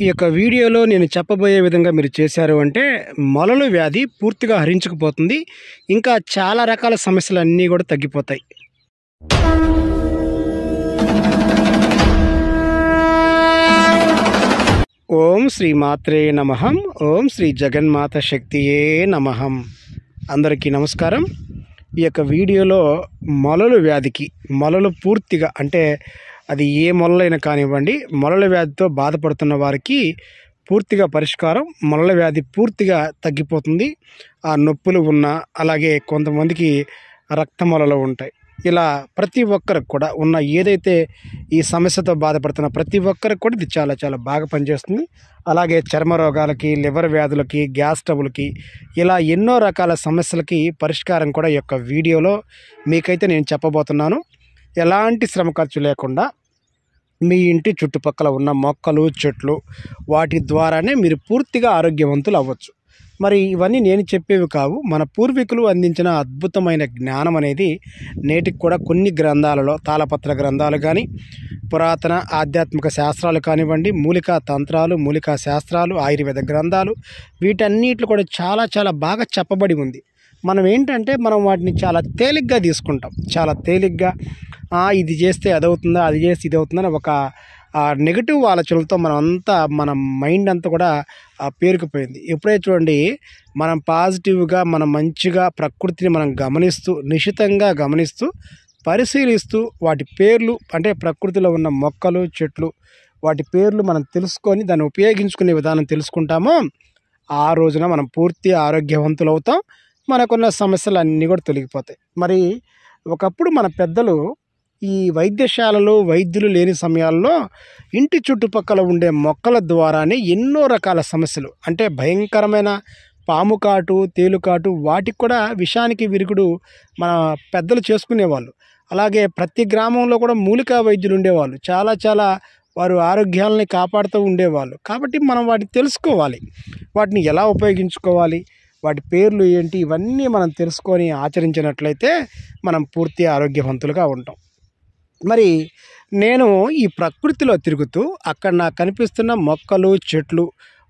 ఈ యొక్క వీడియోలో నేను చెప్పబోయే విధంగా మీరు చేశారు అంటే మొలలు వ్యాధి పూర్తిగా హరించకపోతుంది ఇంకా చాలా రకాల సమస్యలు అన్నీ కూడా తగ్గిపోతాయి ఓం శ్రీ మాత్రే నమహం ఓం శ్రీ జగన్మాత శక్తియే నమహం అందరికీ నమస్కారం ఈ యొక్క వీడియోలో మొలలు వ్యాధికి మొలలు పూర్తిగా అంటే అది ఏ మొలలైనా కానివ్వండి మొలల వ్యాధితో బాధపడుతున్న వారికి పూర్తిగా పరిష్కారం మొలల వ్యాధి పూర్తిగా తగ్గిపోతుంది ఆ నొప్పులు ఉన్న అలాగే కొంతమందికి రక్తమొలలు ఉంటాయి ఇలా ప్రతి ఒక్కరికి కూడా ఉన్న ఏదైతే ఈ సమస్యతో బాధపడుతున్న ప్రతి ఒక్కరికి కూడా ఇది చాలా చాలా బాగా పనిచేస్తుంది అలాగే చర్మ రోగాలకి లివర్ వ్యాధులకి గ్యాస్ ట్రబుల్కి ఇలా ఎన్నో రకాల సమస్యలకి పరిష్కారం కూడా ఈ యొక్క వీడియోలో మీకైతే నేను చెప్పబోతున్నాను ఎలాంటి శ్రమ ఖర్చు లేకుండా మీ ఇంటి చుట్టుపక్కల ఉన్న మొక్కలు చెట్లు వాటి ద్వారానే మీరు పూర్తిగా ఆరోగ్యవంతులు అవ్వచ్చు మరి ఇవన్నీ నేను చెప్పేవి కావు మన పూర్వీకులు అందించిన అద్భుతమైన జ్ఞానం అనేది నేటికి కూడా కొన్ని గ్రంథాలలో తాళపత్ర గ్రంథాలు కానీ పురాతన ఆధ్యాత్మిక శాస్త్రాలు కానివ్వండి మూలికా తంత్రాలు మూలికా శాస్త్రాలు ఆయుర్వేద గ్రంథాలు వీటన్నిటిలో కూడా చాలా చాలా బాగా చెప్పబడి ఉంది మనం ఏంటంటే మనం వాటిని చాలా తేలిగ్గా తీసుకుంటాం చాలా తేలిగ్గా ఇది చేస్తే అదవుతుందా అది చేస్తే ఇది అవుతుందని ఒక నెగిటివ్ ఆలోచనలతో మనం అంతా మన మైండ్ అంతా కూడా పేరుకుపోయింది ఎప్పుడైతే చూడండి మనం పాజిటివ్గా మనం మంచిగా ప్రకృతిని మనం గమనిస్తూ నిశితంగా గమనిస్తూ పరిశీలిస్తూ వాటి పేర్లు అంటే ప్రకృతిలో ఉన్న మొక్కలు చెట్లు వాటి పేర్లు మనం తెలుసుకొని దాన్ని ఉపయోగించుకునే విధానం తెలుసుకుంటామో ఆ రోజున మనం పూర్తి ఆరోగ్యవంతులు అవుతాం మనకున్న సమస్యలు అన్నీ కూడా తొలగిపోతాయి మరి ఒకప్పుడు మన పెద్దలు ఈ వైద్యశాలలో వైద్యులు లేని సమయాల్లో ఇంటి చుట్టుపక్కల ఉండే మొక్కల ద్వారానే ఎన్నో రకాల సమస్యలు అంటే భయంకరమైన పాము కాటు తేలుకాటు వాటికి కూడా విషానికి విరుగుడు మన పెద్దలు చేసుకునేవాళ్ళు అలాగే ప్రతి గ్రామంలో కూడా మూలికా వైద్యులు ఉండేవాళ్ళు చాలా చాలా వారు ఆరోగ్యాలని కాపాడుతూ ఉండేవాళ్ళు కాబట్టి మనం వాటిని తెలుసుకోవాలి వాటిని ఎలా ఉపయోగించుకోవాలి వాటి పేర్లు ఏంటి ఇవన్నీ మనం తెలుసుకొని ఆచరించినట్లయితే మనం పూర్తి ఆరోగ్యవంతులుగా ఉంటాం మరి నేను ఈ ప్రకృతిలో తిరుగుతూ అక్కడ నాకు కనిపిస్తున్న మొక్కలు చెట్లు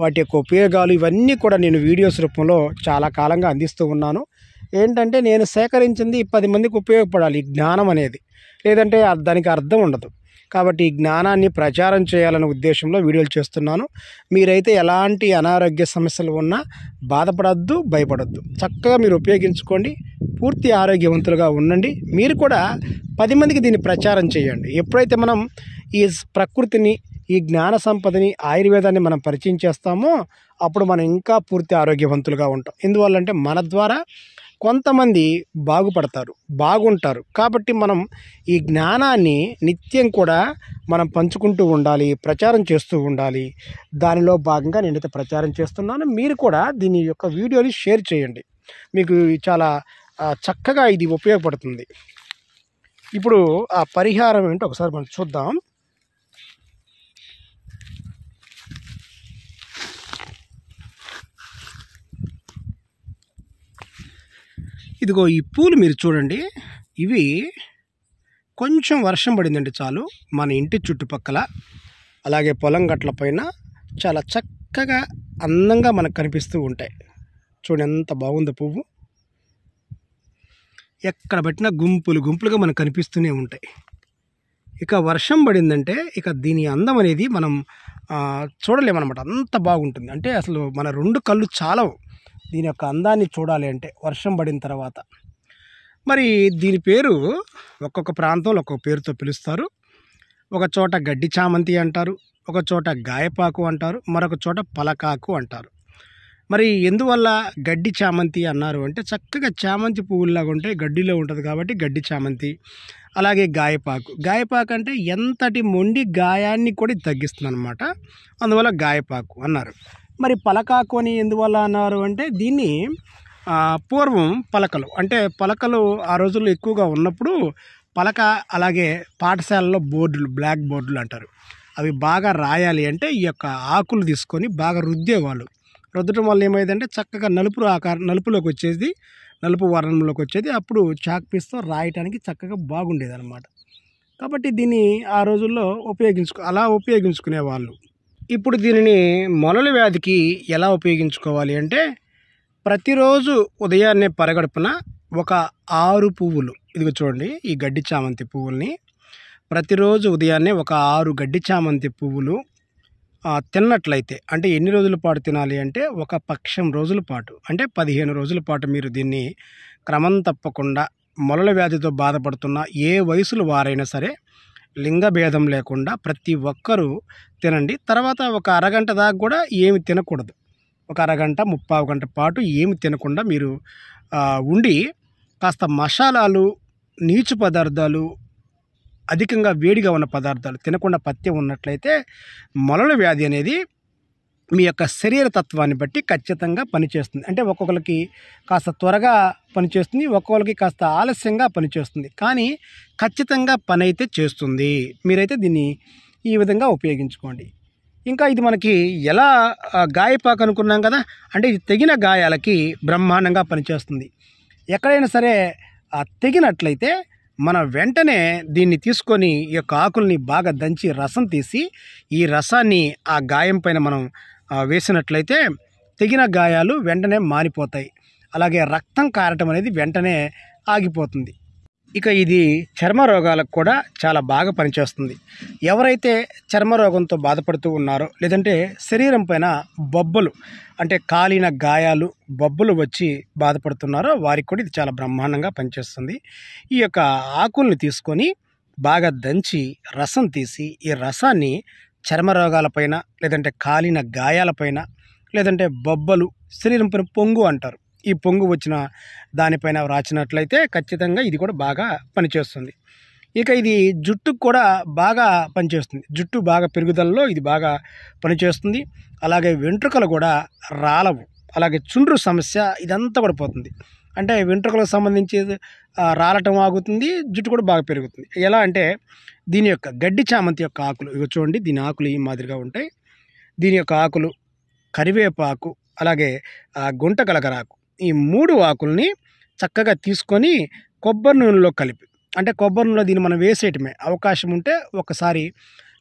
వాటి యొక్క ఉపయోగాలు ఇవన్నీ కూడా నేను వీడియోస్ రూపంలో చాలా కాలంగా అందిస్తూ ఉన్నాను ఏంటంటే నేను సేకరించింది పది మందికి ఉపయోగపడాలి జ్ఞానం అనేది లేదంటే దానికి అర్థం ఉండదు కాబట్టి ఈ జ్ఞానాన్ని ప్రచారం చేయాలనే ఉద్దేశంలో వీడియోలు చేస్తున్నాను మీరైతే ఎలాంటి అనారోగ్య సమస్యలు ఉన్నా బాధపడద్దు భయపడద్దు చక్కగా మీరు ఉపయోగించుకోండి పూర్తి ఆరోగ్యవంతులుగా ఉండండి మీరు కూడా పది మందికి దీన్ని ప్రచారం చేయండి ఎప్పుడైతే మనం ఈ ప్రకృతిని ఈ జ్ఞాన సంపదని ఆయుర్వేదాన్ని మనం పరిచయం చేస్తామో అప్పుడు మనం ఇంకా పూర్తి ఆరోగ్యవంతులుగా ఉంటాం ఎందువల్లంటే మన ద్వారా కొంతమంది బాగుపడతారు బాగుంటారు కాబట్టి మనం ఈ జ్ఞానాన్ని నిత్యం కూడా మనం పంచుకుంటూ ఉండాలి ప్రచారం చేస్తూ ఉండాలి దానిలో భాగంగా నేనైతే ప్రచారం చేస్తున్నాను మీరు కూడా దీని యొక్క వీడియోని షేర్ చేయండి మీకు చాలా చక్కగా ఇది ఉపయోగపడుతుంది ఇప్పుడు ఆ పరిహారం ఏంటో ఒకసారి మనం చూద్దాం ఇదిగో ఈ పూలు మీరు చూడండి ఇవి కొంచెం వర్షం పడిందండి చాలు మన ఇంటి చుట్టుపక్కల అలాగే పొలం గట్ల పైన చాలా చక్కగా అందంగా మనకు కనిపిస్తూ ఉంటాయి చూడండి ఎంత బాగుంది పువ్వు ఎక్కడ పెట్టినా గుంపులు గుంపులుగా మనకు కనిపిస్తూనే ఉంటాయి ఇక వర్షం పడిందంటే ఇక దీని అందం అనేది మనం చూడలేమన్నమాట అంత బాగుంటుంది అంటే అసలు మన రెండు కళ్ళు చాలవు దీని యొక్క అందాన్ని చూడాలి అంటే వర్షం పడిన తర్వాత మరి దీని పేరు ఒక్కొక్క ప్రాంతంలో ఒక్కొక్క పేరుతో పిలుస్తారు ఒక చోట గడ్డి చామంతి అంటారు ఒక చోట గాయపాకు అంటారు మరొక చోట పలకాకు అంటారు మరి ఎందువల్ల గడ్డి చామంతి అన్నారు అంటే చక్కగా చామంతి పువ్వుల్లాగా ఉంటాయి గడ్డిలో ఉంటుంది కాబట్టి గడ్డి చామంతి అలాగే గాయపాకు గాయపాకు అంటే ఎంతటి మొండి గాయాన్ని కూడా తగ్గిస్తుంది అనమాట అందువల్ల గాయపాకు అన్నారు మరి పలకాకు అని ఎందువల్ల అన్నారు అంటే దీన్ని పూర్వం పలకలు అంటే పలకలు ఆ రోజుల్లో ఎక్కువగా ఉన్నప్పుడు పలక అలాగే పాఠశాలలో బోర్డులు బ్లాక్ బోర్డులు అంటారు అవి బాగా రాయాలి అంటే ఈ యొక్క ఆకులు తీసుకొని బాగా రుద్దేవాళ్ళు రుద్దటం వల్ల ఏమైందంటే చక్కగా నలుపు ఆకారం నలుపులోకి వచ్చేది నలుపు వర్ణంలోకి వచ్చేది అప్పుడు చాక్ పీస్తో రాయటానికి చక్కగా బాగుండేది అనమాట కాబట్టి దీన్ని ఆ రోజుల్లో ఉపయోగించుకో అలా ఉపయోగించుకునేవాళ్ళు ఇప్పుడు దీనిని మొలల వ్యాధికి ఎలా ఉపయోగించుకోవాలి అంటే ప్రతిరోజు ఉదయాన్నే పరగడుపున ఒక ఆరు పువ్వులు ఇదిగో చూడండి ఈ గడ్డి చామంతి పువ్వుల్ని ప్రతిరోజు ఉదయాన్నే ఒక ఆరు గడ్డి చామంతి పువ్వులు తిన్నట్లయితే అంటే ఎన్ని రోజుల పాటు తినాలి అంటే ఒక పక్షం రోజుల పాటు అంటే పదిహేను రోజుల పాటు మీరు దీన్ని క్రమం తప్పకుండా మొలల వ్యాధితో బాధపడుతున్న ఏ వయసులు వారైనా సరే లింగభేదం లేకుండా ప్రతి ఒక్కరూ తినండి తర్వాత ఒక అరగంట దాకా కూడా ఏమి తినకూడదు ఒక అరగంట ముప్పావు గంట పాటు ఏమి తినకుండా మీరు ఉండి కాస్త మసాలాలు నీచు పదార్థాలు అధికంగా వేడిగా ఉన్న పదార్థాలు తినకుండా పత్యం ఉన్నట్లయితే మొలల వ్యాధి అనేది మీ యొక్క శరీర తత్వాన్ని బట్టి ఖచ్చితంగా పనిచేస్తుంది అంటే ఒక్కొక్కరికి కాస్త త్వరగా పనిచేస్తుంది ఒక్కొక్కరికి కాస్త ఆలస్యంగా పనిచేస్తుంది కానీ ఖచ్చితంగా పని అయితే చేస్తుంది మీరైతే దీన్ని ఈ విధంగా ఉపయోగించుకోండి ఇంకా ఇది మనకి ఎలా గాయపాక అనుకున్నాం కదా అంటే ఇది తెగిన గాయాలకి బ్రహ్మాండంగా పనిచేస్తుంది ఎక్కడైనా సరే తెగినట్లయితే మనం వెంటనే దీన్ని తీసుకొని ఈ యొక్క ఆకుల్ని బాగా దంచి రసం తీసి ఈ రసాన్ని ఆ గాయం పైన మనం వేసినట్లయితే తెగిన గాయాలు వెంటనే మారిపోతాయి అలాగే రక్తం కారటం అనేది వెంటనే ఆగిపోతుంది ఇక ఇది చర్మ రోగాలకు కూడా చాలా బాగా పనిచేస్తుంది ఎవరైతే చర్మ రోగంతో బాధపడుతూ ఉన్నారో లేదంటే శరీరం పైన బొబ్బలు అంటే కాలిన గాయాలు బొబ్బలు వచ్చి బాధపడుతున్నారో వారికి కూడా ఇది చాలా బ్రహ్మాండంగా పనిచేస్తుంది ఈ యొక్క ఆకుల్ని తీసుకొని బాగా దంచి రసం తీసి ఈ రసాన్ని చర్మ రోగాలపైన లేదంటే కాలిన గాయాలపైన లేదంటే బొబ్బలు శరీరం పైన పొంగు అంటారు ఈ పొంగు వచ్చిన దానిపైన రాచినట్లయితే ఖచ్చితంగా ఇది కూడా బాగా పనిచేస్తుంది ఇక ఇది జుట్టుకు కూడా బాగా పనిచేస్తుంది జుట్టు బాగా పెరుగుదలలో ఇది బాగా పనిచేస్తుంది అలాగే వెంట్రుకలు కూడా రాలవు అలాగే చుండ్రు సమస్య ఇదంతా కూడా పోతుంది అంటే వెంట్రుకలకు సంబంధించి రాలటం ఆగుతుంది జుట్టు కూడా బాగా పెరుగుతుంది ఎలా అంటే దీని యొక్క గడ్డి చామంతి యొక్క ఆకులు ఇవి చూడండి దీని ఆకులు ఈ మాదిరిగా ఉంటాయి దీని యొక్క ఆకులు కరివేపాకు అలాగే గుంట కలగరాకు ఈ మూడు ఆకుల్ని చక్కగా తీసుకొని కొబ్బరి నూనెలో కలిపి అంటే కొబ్బరి నూనెలో దీన్ని మనం వేసేయటమే అవకాశం ఉంటే ఒకసారి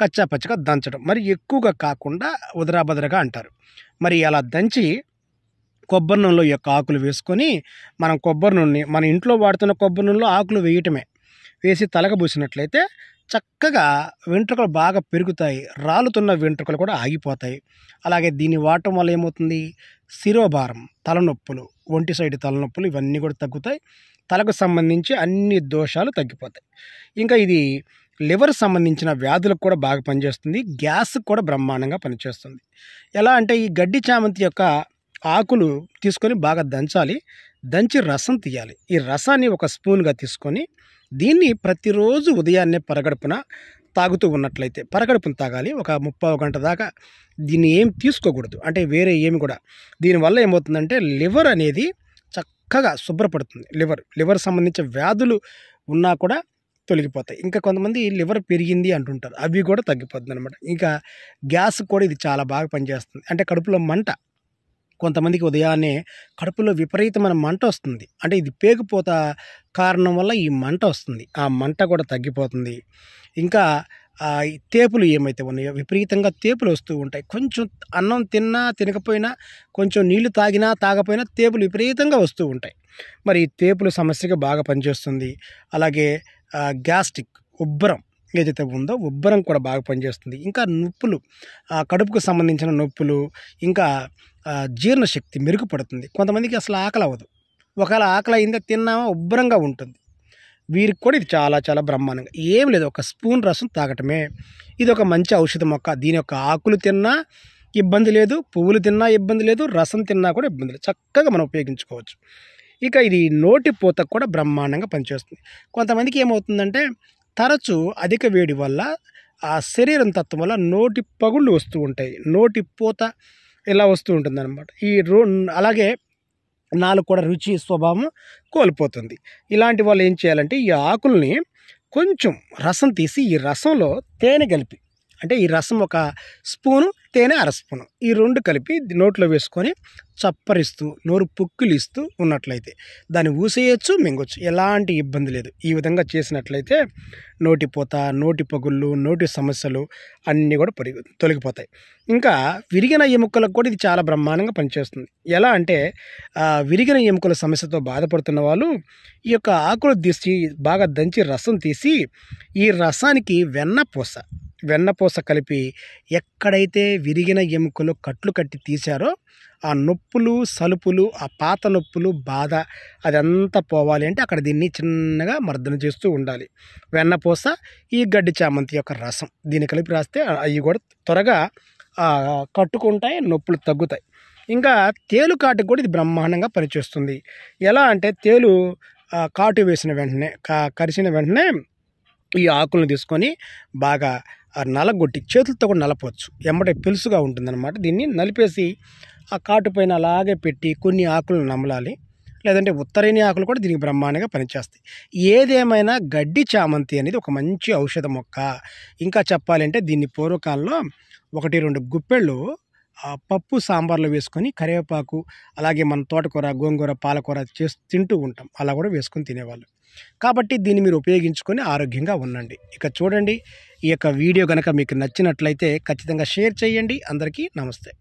కచ్చా పచ్చగా దంచడం మరి ఎక్కువగా కాకుండా ఉదరాబదరగా అంటారు మరి అలా దంచి కొబ్బరి నూనెలో యొక్క ఆకులు వేసుకొని మనం కొబ్బరి నూనె మన ఇంట్లో వాడుతున్న కొబ్బరి నూనెలో ఆకులు వేయటమే వేసి తలగబూసినట్లయితే చక్కగా వెంట్రుకలు బాగా పెరుగుతాయి రాలుతున్న వెంట్రుకలు కూడా ఆగిపోతాయి అలాగే దీన్ని వాడటం వల్ల ఏమవుతుంది శిరోభారం తలనొప్పులు ఒంటి సైడ్ తలనొప్పులు ఇవన్నీ కూడా తగ్గుతాయి తలకు సంబంధించి అన్ని దోషాలు తగ్గిపోతాయి ఇంకా ఇది లివర్ సంబంధించిన వ్యాధులకు కూడా బాగా పనిచేస్తుంది గ్యాస్కి కూడా బ్రహ్మాండంగా పనిచేస్తుంది ఎలా అంటే ఈ గడ్డి చామంతి యొక్క ఆకులు తీసుకొని బాగా దంచాలి దంచి రసం తీయాలి ఈ రసాన్ని ఒక స్పూన్గా తీసుకొని దీన్ని ప్రతిరోజు ఉదయాన్నే పరగడుపున తాగుతూ ఉన్నట్లయితే పరగడుపును తాగాలి ఒక ముప్పై గంట దాకా దీన్ని ఏం తీసుకోకూడదు అంటే వేరే ఏమి కూడా దీనివల్ల ఏమవుతుందంటే లివర్ అనేది చక్కగా శుభ్రపడుతుంది లివర్ లివర్ సంబంధించిన వ్యాధులు ఉన్నా కూడా తొలగిపోతాయి ఇంకా కొంతమంది లివర్ పెరిగింది అంటుంటారు అవి కూడా తగ్గిపోతుంది అనమాట ఇంకా గ్యాస్ కూడా ఇది చాలా బాగా పనిచేస్తుంది అంటే కడుపులో మంట కొంతమందికి ఉదయాన్నే కడుపులో విపరీతమైన మంట వస్తుంది అంటే ఇది పేగిపోత కారణం వల్ల ఈ మంట వస్తుంది ఆ మంట కూడా తగ్గిపోతుంది ఇంకా తేపులు ఏమైతే ఉన్నాయో విపరీతంగా తేపులు వస్తూ ఉంటాయి కొంచెం అన్నం తిన్నా తినకపోయినా కొంచెం నీళ్లు తాగినా తాగపోయినా తేపులు విపరీతంగా వస్తూ ఉంటాయి మరి ఈ తేపులు సమస్యకి బాగా పనిచేస్తుంది అలాగే గ్యాస్ట్రిక్ ఉబ్బరం ఏదైతే ఉందో ఉబ్బరం కూడా బాగా పనిచేస్తుంది ఇంకా నొప్పులు కడుపుకు సంబంధించిన నొప్పులు ఇంకా జీర్ణశక్తి మెరుగుపడుతుంది కొంతమందికి అసలు ఆకలి అవ్వదు ఒకవేళ ఆకలి అయిందే తిన్నామా ఉబ్బరంగా ఉంటుంది వీరికి కూడా ఇది చాలా చాలా బ్రహ్మాండంగా ఏం లేదు ఒక స్పూన్ రసం తాగటమే ఇది ఒక మంచి ఔషధ మొక్క దీని యొక్క ఆకులు తిన్నా ఇబ్బంది లేదు పువ్వులు తిన్నా ఇబ్బంది లేదు రసం తిన్నా కూడా ఇబ్బంది లేదు చక్కగా మనం ఉపయోగించుకోవచ్చు ఇక ఇది నోటి పూతకు కూడా బ్రహ్మాండంగా పనిచేస్తుంది కొంతమందికి ఏమవుతుందంటే తరచూ అధిక వేడి వల్ల ఆ శరీరం తత్వం వల్ల నోటి పగుళ్ళు వస్తూ ఉంటాయి నోటి పూత ఇలా వస్తూ ఉంటుంది అనమాట ఈ రో అలాగే నాలుగు కూడా రుచి స్వభావం కోల్పోతుంది ఇలాంటి వాళ్ళు ఏం చేయాలంటే ఈ ఆకుల్ని కొంచెం రసం తీసి ఈ రసంలో తేనె కలిపి అంటే ఈ రసం ఒక స్పూను తేనె అర స్పూను ఈ రెండు కలిపి నోట్లో వేసుకొని చప్పరిస్తూ నోరు ఇస్తూ ఉన్నట్లయితే దాన్ని ఊసేయచ్చు మింగొచ్చు ఎలాంటి ఇబ్బంది లేదు ఈ విధంగా చేసినట్లయితే నోటిపోత నోటి పగుళ్ళు నోటి సమస్యలు అన్నీ కూడా పొరిగి తొలగిపోతాయి ఇంకా విరిగిన ఎముకలకు కూడా ఇది చాలా బ్రహ్మాండంగా పనిచేస్తుంది ఎలా అంటే విరిగిన ఎముకల సమస్యతో బాధపడుతున్న వాళ్ళు ఈ యొక్క ఆకులు తీసి బాగా దంచి రసం తీసి ఈ రసానికి వెన్నపూస వెన్నపూస కలిపి ఎక్కడైతే విరిగిన ఎముకలు కట్లు కట్టి తీశారో ఆ నొప్పులు సలుపులు ఆ పాత నొప్పులు బాధ అదంతా పోవాలి అంటే అక్కడ దీన్ని చిన్నగా మర్దన చేస్తూ ఉండాలి వెన్నపూస ఈ గడ్డి చామంతి యొక్క రసం దీన్ని కలిపి రాస్తే అవి కూడా త్వరగా కట్టుకుంటాయి నొప్పులు తగ్గుతాయి ఇంకా తేలు కాటు కూడా ఇది బ్రహ్మాండంగా పనిచేస్తుంది ఎలా అంటే తేలు కాటు వేసిన వెంటనే కరిసిన వెంటనే ఈ ఆకులను తీసుకొని బాగా నలగొట్టి చేతులతో కూడా నలపవచ్చు ఎమ్మటే పిలుసుగా ఉంటుందన్నమాట దీన్ని నలిపేసి ఆ కాటు పైన అలాగే పెట్టి కొన్ని ఆకులను నమలాలి లేదంటే ఉత్తరేణి ఆకులు కూడా దీనికి బ్రహ్మాండంగా పనిచేస్తాయి ఏదేమైనా గడ్డి చామంతి అనేది ఒక మంచి ఔషధ మొక్క ఇంకా చెప్పాలంటే దీన్ని పూర్వకాలంలో ఒకటి రెండు గుప్పెళ్ళు పప్పు సాంబార్లో వేసుకొని కరివేపాకు అలాగే మన తోటకూర గోంగూర పాలకూర చేసి తింటూ ఉంటాం అలా కూడా వేసుకొని తినేవాళ్ళు కాబట్టి దీన్ని మీరు ఉపయోగించుకొని ఆరోగ్యంగా ఉండండి ఇక చూడండి ఈ యొక్క వీడియో కనుక మీకు నచ్చినట్లయితే ఖచ్చితంగా షేర్ చేయండి అందరికీ నమస్తే